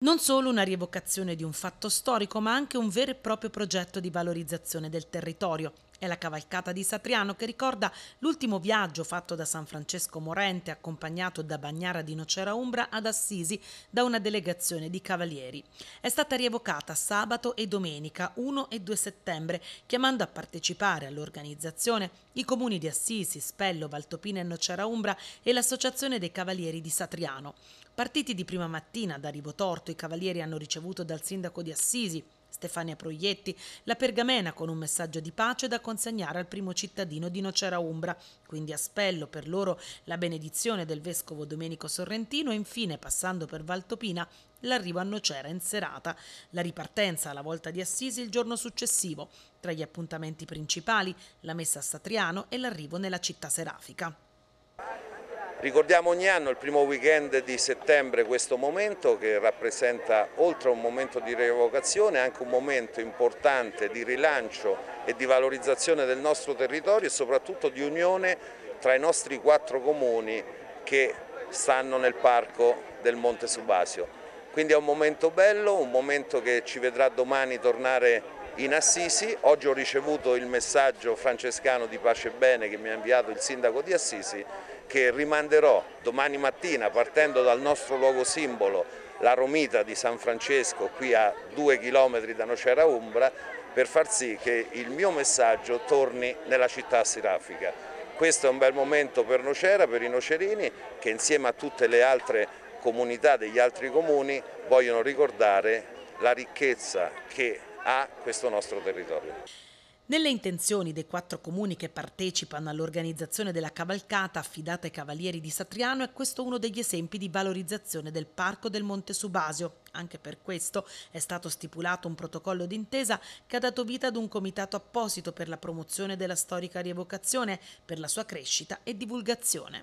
Non solo una rievocazione di un fatto storico, ma anche un vero e proprio progetto di valorizzazione del territorio, è la cavalcata di Satriano che ricorda l'ultimo viaggio fatto da San Francesco Morente, accompagnato da Bagnara di Nocera Umbra ad Assisi da una delegazione di cavalieri. È stata rievocata sabato e domenica 1 e 2 settembre, chiamando a partecipare all'organizzazione i comuni di Assisi, Spello, Valtopina e Nocera Umbra e l'Associazione dei Cavalieri di Satriano. Partiti di prima mattina da Ribotorto, i cavalieri hanno ricevuto dal sindaco di Assisi Stefania Proietti, la pergamena con un messaggio di pace da consegnare al primo cittadino di Nocera Umbra, quindi a Spello per loro la benedizione del vescovo Domenico Sorrentino e infine, passando per Valtopina, l'arrivo a Nocera in serata, la ripartenza alla volta di Assisi il giorno successivo, tra gli appuntamenti principali la messa a Satriano e l'arrivo nella città serafica. Ricordiamo ogni anno il primo weekend di settembre questo momento che rappresenta oltre a un momento di rievocazione anche un momento importante di rilancio e di valorizzazione del nostro territorio e soprattutto di unione tra i nostri quattro comuni che stanno nel parco del Monte Subasio. Quindi è un momento bello, un momento che ci vedrà domani tornare in Assisi. Oggi ho ricevuto il messaggio francescano di pace e bene che mi ha inviato il sindaco di Assisi che rimanderò domani mattina partendo dal nostro luogo simbolo, la Romita di San Francesco, qui a due chilometri da Nocera Umbra, per far sì che il mio messaggio torni nella città sirafica. Questo è un bel momento per Nocera, per i nocerini, che insieme a tutte le altre comunità degli altri comuni vogliono ricordare la ricchezza che ha questo nostro territorio. Nelle intenzioni dei quattro comuni che partecipano all'organizzazione della cavalcata affidata ai Cavalieri di Satriano è questo uno degli esempi di valorizzazione del Parco del Monte Subasio. Anche per questo è stato stipulato un protocollo d'intesa che ha dato vita ad un comitato apposito per la promozione della storica rievocazione, per la sua crescita e divulgazione.